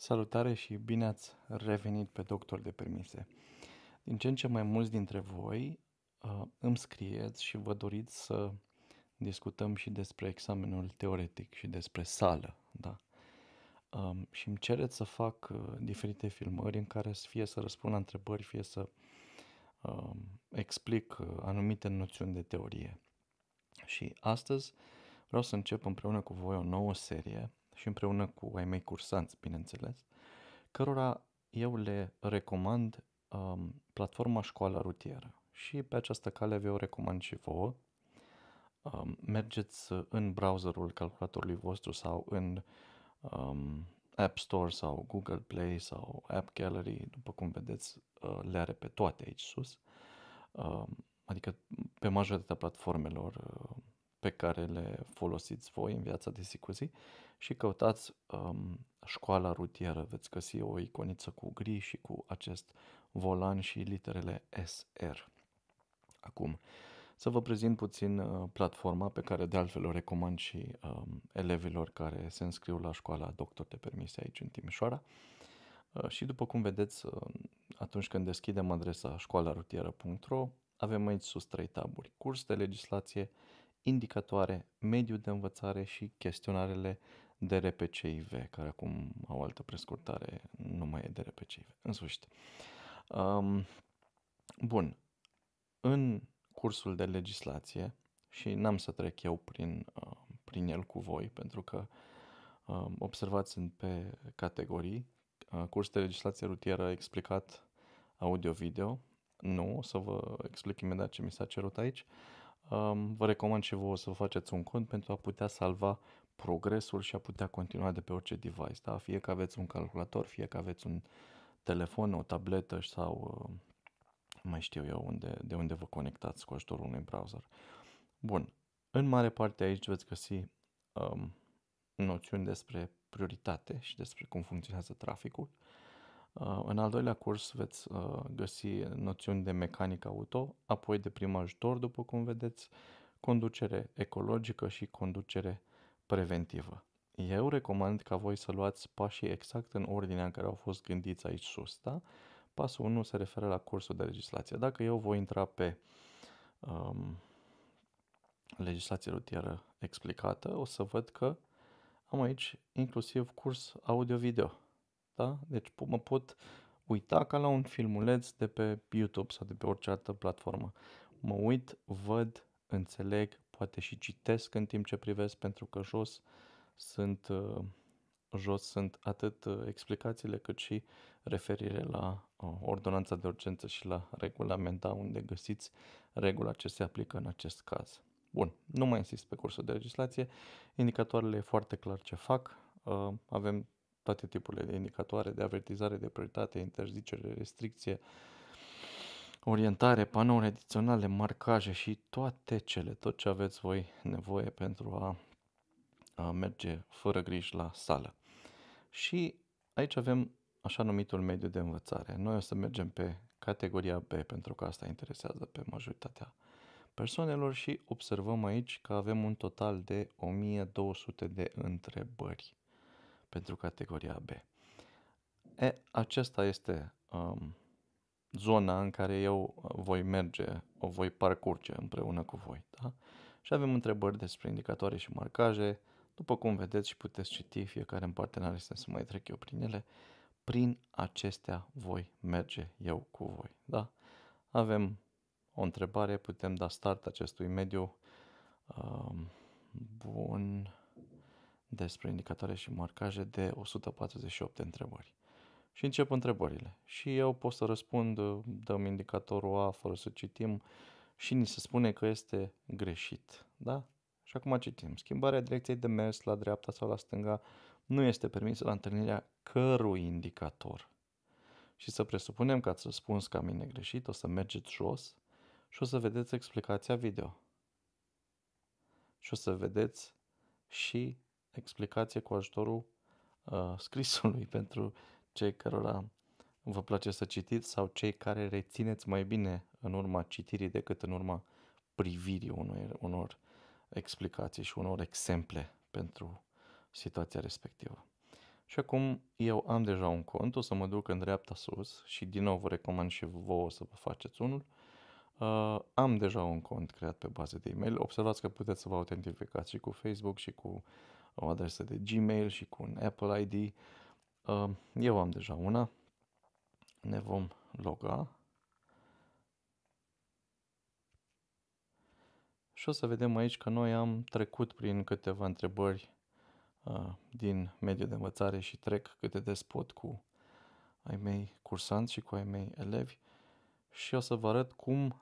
Salutare și bine ați revenit pe Doctor de Permise. Din ce în ce mai mulți dintre voi uh, îmi scrieți și vă doriți să discutăm și despre examenul teoretic și despre sală, da? Um, și îmi cereți să fac uh, diferite filmări în care fie să răspund la întrebări, fie să um, explic uh, anumite noțiuni de teorie. Și astăzi vreau să încep împreună cu voi o nouă serie – și împreună cu ai mei cursanți, bineînțeles, cărora eu le recomand um, platforma Școala Rutieră. Și pe această cale vă recomand și vouă. Um, mergeți în browserul calculatorului vostru sau în um, App Store sau Google Play sau App Gallery, după cum vedeți, uh, le are pe toate aici sus. Um, adică pe majoritatea platformelor uh, pe care le folosiți voi în viața de zi cu zi și căutați um, școala rutieră. Veți găsi o iconiță cu gri și cu acest volan și literele SR. Acum, să vă prezint puțin uh, platforma pe care de altfel o recomand și um, elevilor care se înscriu la școala doctor de permise aici în Timișoara. Uh, și după cum vedeți, uh, atunci când deschidem adresa școalarutieră.ro, avem aici sus trei taburi, curs de legislație, indicatoare, mediu de învățare și chestionarele DRPCIV, care acum au altă prescurtare, nu mai e DRPCIV. În sfârșit. Um, bun. În cursul de legislație, și n-am să trec eu prin, uh, prin el cu voi, pentru că uh, observați sunt pe categorii. Uh, curs de legislație rutieră explicat audio-video. Nu, o să vă explic imediat ce mi s-a cerut aici. Um, vă recomand și vouă să faceți un cont pentru a putea salva progresul și a putea continua de pe orice device, da? fie că aveți un calculator, fie că aveți un telefon, o tabletă sau uh, mai știu eu unde, de unde vă conectați cu ajutorul unui browser. Bun, în mare parte aici veți găsi um, noțiuni despre prioritate și despre cum funcționează traficul. Uh, în al doilea curs veți uh, găsi noțiuni de mecanică auto, apoi de prim ajutor, după cum vedeți, conducere ecologică și conducere preventivă. Eu recomand ca voi să luați pașii exact în ordinea în care au fost gândiți aici sus, da? Pasul 1 se referă la cursul de legislație. Dacă eu voi intra pe um, legislație rutieră explicată, o să văd că am aici inclusiv curs audio-video. Da? Deci mă pot uita ca la un filmuleț de pe YouTube sau de pe orice altă platformă. Mă uit, văd, înțeleg, poate și citesc în timp ce privesc, pentru că jos sunt, uh, jos sunt atât uh, explicațiile cât și referire la uh, ordonanța de urgență și la regulamenta unde găsiți regula ce se aplică în acest caz. Bun, nu mai insist pe cursul de legislație, indicatoarele e foarte clar ce fac, avem toate tipurile de indicatoare, de avertizare, de prioritate, interzicere, restricție, uh, orientare, panouri adiționale, marcaje și toate cele, tot ce aveți voi nevoie pentru a, a merge fără griji la sală. Și aici avem așa numitul mediu de învățare. Noi o să mergem pe categoria B, pentru că asta interesează pe majoritatea persoanelor și observăm aici că avem un total de 1200 de întrebări pentru categoria B. E, acesta este um, zona în care eu uh, voi merge, o voi parcurge împreună cu voi. Da? Și avem întrebări despre indicatoare și marcaje, după cum vedeți și puteți citi fiecare în parte, n-are sens să mai trec eu prin ele, prin acestea voi merge eu cu voi. Da? Avem o întrebare, putem da start acestui mediu um, bun despre indicatoare și marcaje de 148 de întrebări. Și încep întrebările. Și eu pot să răspund, dăm indicatorul A fără să citim și ni se spune că este greșit. Da? Și acum citim. Schimbarea direcției de mers la dreapta sau la stânga nu este permisă la întâlnirea cărui indicator. Și să presupunem că ați răspuns ca mine greșit, o să mergeți jos și o să vedeți explicația video. Și o să vedeți și explicație cu ajutorul uh, scrisului pentru cei cărora vă place să citiți sau cei care rețineți mai bine în urma citirii decât în urma privirii unor, unor explicații și unor exemple pentru situația respectivă. Și acum eu am deja un cont, o să mă duc în dreapta sus și din nou vă recomand și vouă să vă faceți unul. Uh, am deja un cont creat pe bază de e-mail. Observați că puteți să vă autentificați și cu Facebook și cu o adresă de Gmail și cu un Apple ID. Eu am deja una. Ne vom loga. Și o să vedem aici că noi am trecut prin câteva întrebări din mediul de învățare și trec câte des pot cu ai mei cursanți și cu ai mei elevi și o să vă arăt cum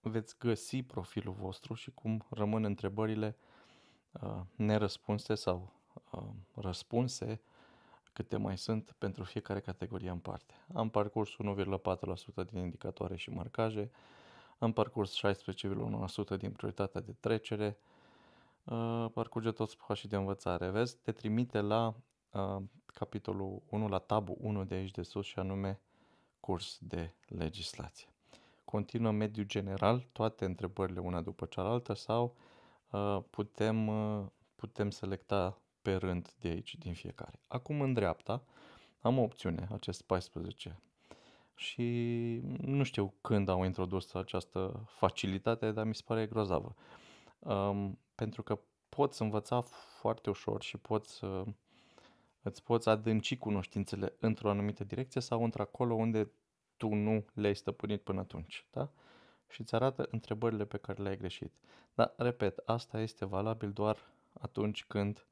veți găsi profilul vostru și cum rămân întrebările uh, nerăspunse sau uh, răspunse câte mai sunt pentru fiecare categorie în parte. Am parcurs 1,4% din indicatoare și marcaje, am parcurs 16,1% din prioritatea de trecere, uh, parcurge toți pașii de învățare. Vezi, te trimite la uh, capitolul 1, la tabul 1 de aici de sus și anume curs de legislație. Continuă mediu general, toate întrebările una după cealaltă sau uh, putem, uh, putem selecta pe rând de aici, din fiecare. Acum în dreapta am o opțiune, acest 14. Și nu știu când au introdus această facilitate, dar mi se pare grozavă. Um, pentru că poți învăța foarte ușor și poți, uh, îți poți adânci cunoștințele într-o anumită direcție sau într-acolo unde tu nu le-ai stăpânit până atunci. Da? Și îți arată întrebările pe care le-ai greșit. Dar, repet, asta este valabil doar atunci când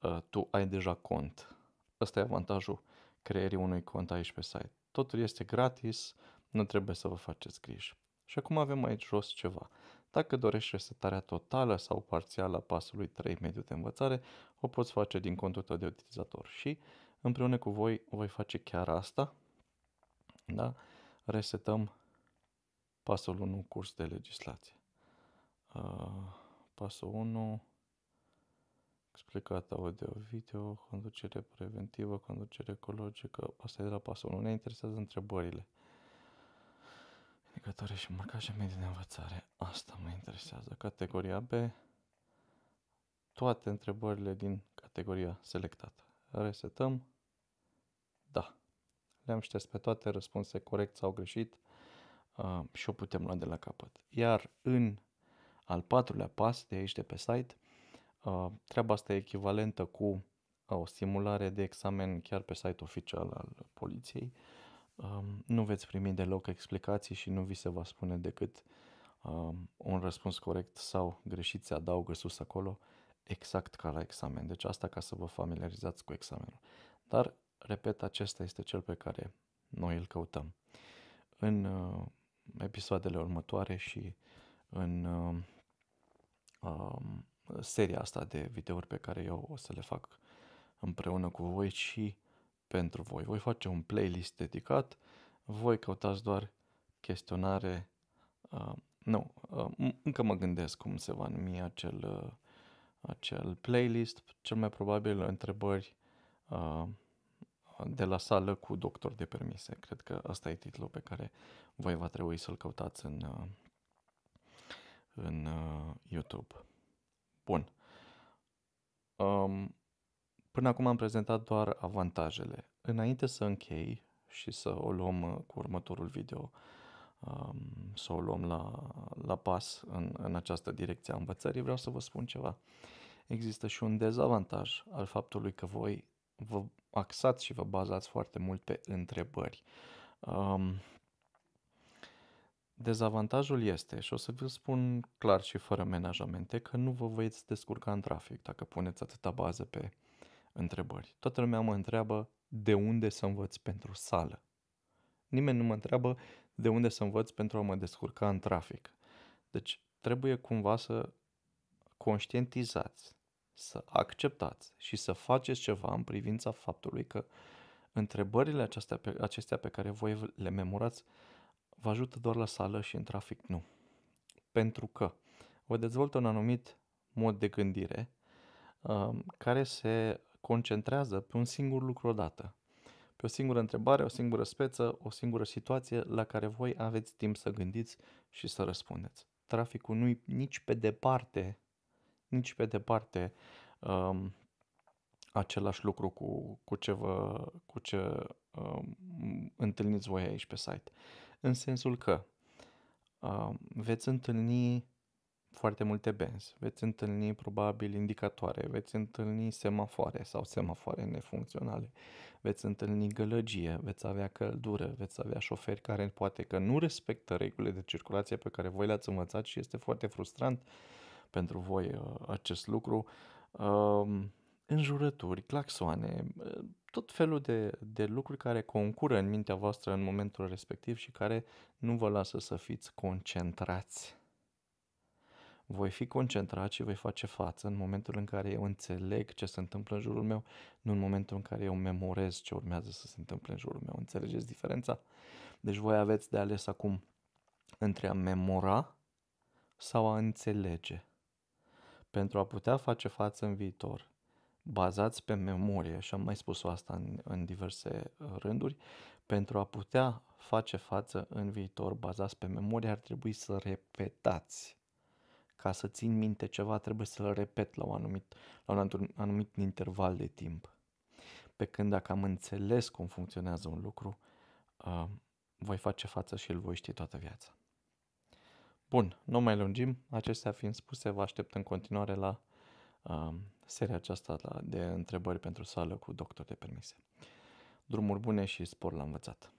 Uh, tu ai deja cont. Ăsta e avantajul creierii unui cont aici pe site. Totul este gratis, nu trebuie să vă faceți griji. Și acum avem aici jos ceva. Dacă dorești resetarea totală sau parțială a pasului 3 mediu de învățare, o poți face din contul tău de utilizator și împreună cu voi voi face chiar asta. Da? Resetăm pasul 1 curs de legislație. Uh, pasul 1 explicat audio-video, conducere preventivă, conducere ecologică. Asta era pasul 1. Ne interesează întrebările. Indicatoare și marcaje medii de învățare. Asta mă interesează. Categoria B. Toate întrebările din categoria selectată. Resetăm. Da. Le-am șters pe toate răspunse corect sau greșit uh, și o putem lua de la capăt. Iar în al patrulea pas de aici de pe site Uh, treaba asta e echivalentă cu uh, o simulare de examen chiar pe site oficial al poliției. Um, nu veți primi deloc explicații și nu vi se va spune decât um, un răspuns corect sau greșit se adaugă sus acolo, exact ca la examen. Deci asta ca să vă familiarizați cu examenul. Dar, repet, acesta este cel pe care noi îl căutăm. În uh, episoadele următoare și în um, seria asta de videouri pe care eu o să le fac împreună cu voi și pentru voi. Voi face un playlist dedicat, voi căutați doar chestionare, uh, nu, uh, încă mă gândesc cum se va numi acel, uh, acel playlist, cel mai probabil întrebări uh, de la sală cu doctor de permise. Cred că asta e titlul pe care voi va trebui să-l căutați în, uh, în uh, YouTube. Bun. Um, până acum am prezentat doar avantajele. Înainte să închei și să o luăm uh, cu următorul video, um, să o luăm la, la pas în, în această direcție a învățării, vreau să vă spun ceva. Există și un dezavantaj al faptului că voi vă axați și vă bazați foarte mult pe întrebări. Um, Dezavantajul este, și o să vi spun clar și fără menajamente, că nu vă veți descurca în trafic dacă puneți atâta bază pe întrebări. Toată lumea mă întreabă de unde să învăț pentru sală. Nimeni nu mă întreabă de unde să învăț pentru a mă descurca în trafic. Deci trebuie cumva să conștientizați, să acceptați și să faceți ceva în privința faptului că întrebările acestea pe, acestea pe care voi le memorați vă ajută doar la sală și în trafic nu. Pentru că vă dezvoltă un anumit mod de gândire um, care se concentrează pe un singur lucru odată. Pe o singură întrebare, o singură speță, o singură situație la care voi aveți timp să gândiți și să răspundeți. Traficul nu-i nici pe departe, nici pe departe um, același lucru cu, cu ce, vă, cu ce um, întâlniți voi aici pe site în sensul că uh, veți întâlni foarte multe benzi, veți întâlni probabil indicatoare, veți întâlni semafoare sau semafoare nefuncționale, veți întâlni gălăgie, veți avea căldură, veți avea șoferi care poate că nu respectă regulile de circulație pe care voi le-ați învățat și este foarte frustrant pentru voi uh, acest lucru. Uh, înjurături, claxoane, tot felul de, de lucruri care concură în mintea voastră în momentul respectiv și care nu vă lasă să fiți concentrați. Voi fi concentrat și voi face față în momentul în care eu înțeleg ce se întâmplă în jurul meu, nu în momentul în care eu memorez ce urmează să se întâmple în jurul meu. Înțelegeți diferența? Deci voi aveți de ales acum între a memora sau a înțelege. Pentru a putea face față în viitor, bazați pe memorie, și am mai spus asta în, în diverse uh, rânduri, pentru a putea face față în viitor, bazați pe memorie, ar trebui să repetați. Ca să țin minte ceva, trebuie să-l repet la un anumit, la un anumit interval de timp. Pe când dacă am înțeles cum funcționează un lucru, uh, voi face față și îl voi ști toată viața. Bun, nu mai lungim. Acestea fiind spuse, vă aștept în continuare la Um, seria aceasta de întrebări pentru sală cu doctor de permise. Drumuri bune și spor la învățat!